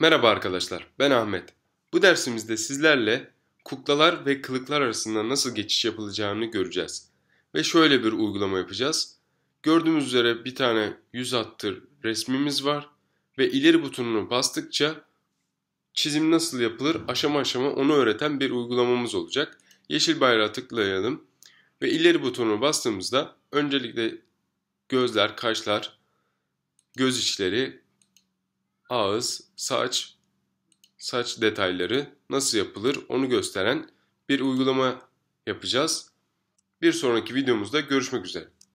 Merhaba arkadaşlar, ben Ahmet. Bu dersimizde sizlerle kuklalar ve kılıklar arasında nasıl geçiş yapılacağını göreceğiz. Ve şöyle bir uygulama yapacağız. Gördüğünüz üzere bir tane yüz hattı resmimiz var ve ileri butonunu bastıkça çizim nasıl yapılır aşama aşama onu öğreten bir uygulamamız olacak. Yeşil bayrağı tıklayalım ve ileri butonuna bastığımızda öncelikle gözler, kaşlar, göz içleri, ağız, saç, saç detayları nasıl yapılır onu gösteren bir uygulama yapacağız. Bir sonraki videomuzda görüşmek üzere.